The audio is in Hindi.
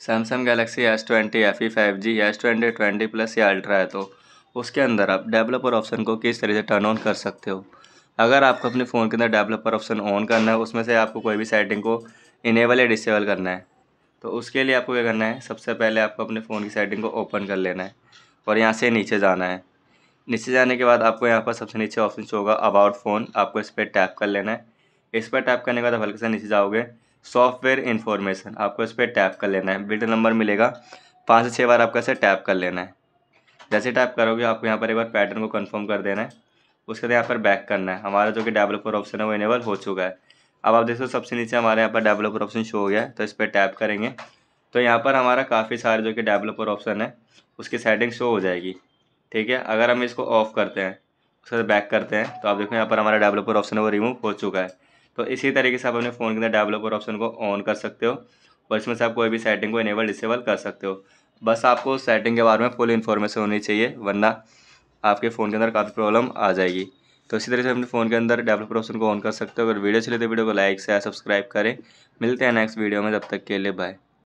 Samsung Galaxy S twenty F E five G S twenty twenty plus या अल्ट्रा है तो उसके अंदर आप डेवलपर ऑप्शन को किस तरह से टर्न ऑन कर सकते हो अगर आपको अपने फ़ोन के अंदर डेवलपर ऑप्शन ऑन करना है उसमें से आपको कोई भी सेटिंग को इनेबल या डिसेबल करना है तो उसके लिए आपको क्या करना है सबसे पहले आपको अपने फ़ोन की सेटिंग को ओपन कर लेना है और यहाँ से नीचे जाना है नीचे जाने के बाद आपको यहाँ पर सबसे नीचे ऑप्शन होगा अबाउट फ़ोन आपको इस पर टैप कर लेना है इस पर टैप करने के बाद हल्के से नीचे जाओगे सॉफ्टवेयर इन्फॉर्मेशन आपको इस पर टैप कर लेना है बिल्ड नंबर मिलेगा पाँच से छः बार आपको इसे टैप कर लेना है जैसे टैप करोगे आपको यहाँ पर एक बार पैटर्न को कन्फर्म कर देना है उसके बाद यहाँ पर बैक करना है हमारा जो कि डेवलपर ऑप्शन है वो इनेबल हो चुका है अब आप देखो सबसे नीचे हमारे यहाँ पर डेवलपर ऑप्शन शो हो गया है तो इस पर टैप करेंगे तो यहाँ पर हमारा काफ़ी सारे जो कि डेवलपर ऑप्शन है उसकी सेटिंग शो हो जाएगी ठीक है अगर हम इसको ऑफ़ करते हैं उसके बाद बैक करते हैं तो आप देखो यहाँ पर हमारा डेवलपर ऑप्शन है वो रिमूव हो चुका है तो इसी तरीके से आप अपने फ़ोन के अंदर डेवलपर ऑप्शन को ऑन कर सकते हो और इसमें से आप कोई भी सेटिंग को इनेबल डिसेबल कर सकते हो बस आपको सेटिंग के बारे में फुल इन्फॉर्मेशन होनी चाहिए वरना आपके फ़ोन के अंदर काफ़ी प्रॉब्लम आ जाएगी तो इसी तरह से अपने फ़ोन के अंदर डेवलपर ऑप्शन को ऑन कर सकते हो अगर वीडियो चले तो वीडियो को लाइक शेयर सब्सक्राइब करें मिलते हैं नेक्स्ट वीडियो में तब तक के लिए बाय